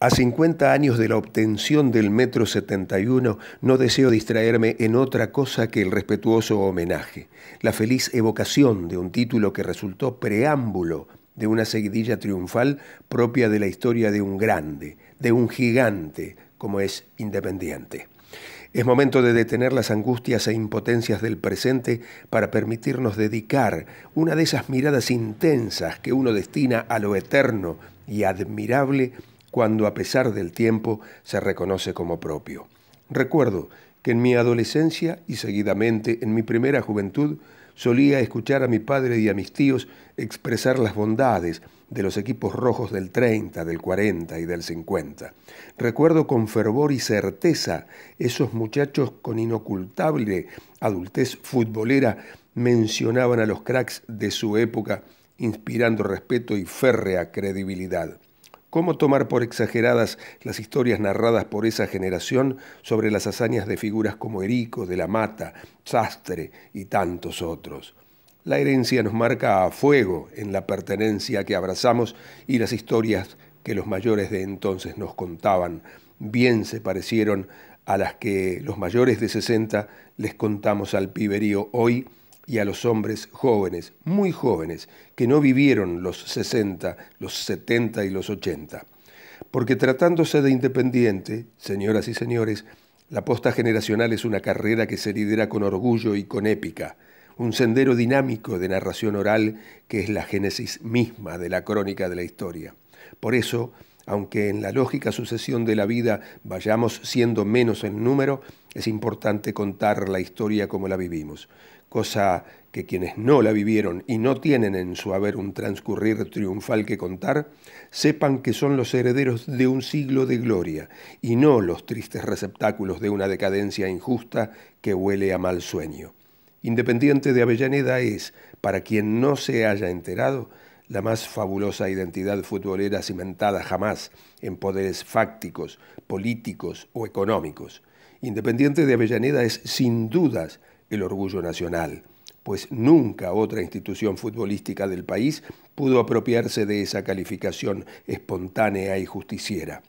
A 50 años de la obtención del Metro 71, no deseo distraerme en otra cosa que el respetuoso homenaje, la feliz evocación de un título que resultó preámbulo de una seguidilla triunfal propia de la historia de un grande, de un gigante, como es Independiente. Es momento de detener las angustias e impotencias del presente para permitirnos dedicar una de esas miradas intensas que uno destina a lo eterno y admirable cuando a pesar del tiempo se reconoce como propio. Recuerdo que en mi adolescencia y seguidamente en mi primera juventud solía escuchar a mi padre y a mis tíos expresar las bondades de los equipos rojos del 30, del 40 y del 50. Recuerdo con fervor y certeza esos muchachos con inocultable adultez futbolera mencionaban a los cracks de su época inspirando respeto y férrea credibilidad. ¿Cómo tomar por exageradas las historias narradas por esa generación sobre las hazañas de figuras como Erico, de la Mata, Sastre y tantos otros? La herencia nos marca a fuego en la pertenencia que abrazamos y las historias que los mayores de entonces nos contaban bien se parecieron a las que los mayores de 60 les contamos al piberío hoy y a los hombres jóvenes, muy jóvenes, que no vivieron los 60, los 70 y los 80. Porque tratándose de independiente, señoras y señores, la posta generacional es una carrera que se lidera con orgullo y con épica, un sendero dinámico de narración oral que es la génesis misma de la crónica de la historia. Por eso, aunque en la lógica sucesión de la vida vayamos siendo menos en número, es importante contar la historia como la vivimos cosa que quienes no la vivieron y no tienen en su haber un transcurrir triunfal que contar, sepan que son los herederos de un siglo de gloria y no los tristes receptáculos de una decadencia injusta que huele a mal sueño. Independiente de Avellaneda es, para quien no se haya enterado, la más fabulosa identidad futbolera cimentada jamás en poderes fácticos, políticos o económicos. Independiente de Avellaneda es sin dudas el orgullo nacional, pues nunca otra institución futbolística del país pudo apropiarse de esa calificación espontánea y justiciera.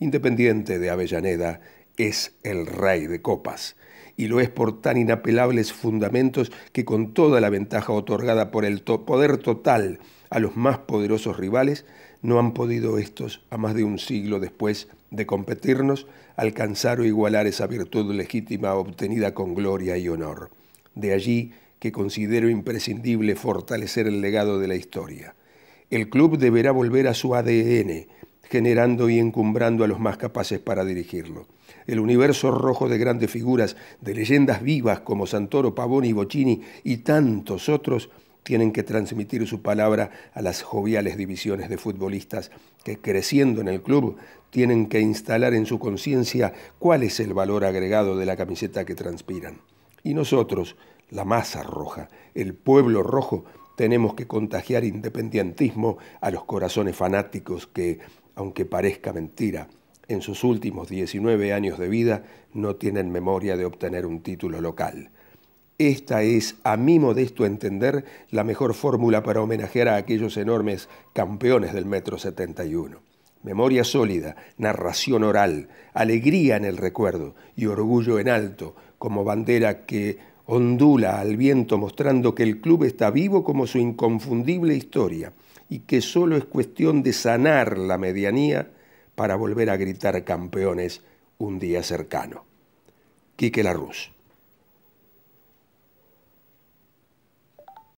Independiente de Avellaneda es el rey de copas, y lo es por tan inapelables fundamentos que con toda la ventaja otorgada por el poder total a los más poderosos rivales, no han podido estos, a más de un siglo después de competirnos, alcanzar o igualar esa virtud legítima obtenida con gloria y honor. De allí que considero imprescindible fortalecer el legado de la historia. El club deberá volver a su ADN, generando y encumbrando a los más capaces para dirigirlo. El universo rojo de grandes figuras, de leyendas vivas como Santoro, Pavoni, Bocini y tantos otros, tienen que transmitir su palabra a las joviales divisiones de futbolistas que creciendo en el club tienen que instalar en su conciencia cuál es el valor agregado de la camiseta que transpiran. Y nosotros, la masa roja, el pueblo rojo, tenemos que contagiar independentismo a los corazones fanáticos que, aunque parezca mentira, en sus últimos 19 años de vida no tienen memoria de obtener un título local. Esta es, a mi modesto entender, la mejor fórmula para homenajear a aquellos enormes campeones del Metro 71. Memoria sólida, narración oral, alegría en el recuerdo y orgullo en alto, como bandera que ondula al viento mostrando que el club está vivo como su inconfundible historia y que solo es cuestión de sanar la medianía para volver a gritar campeones un día cercano. Quique Larruz.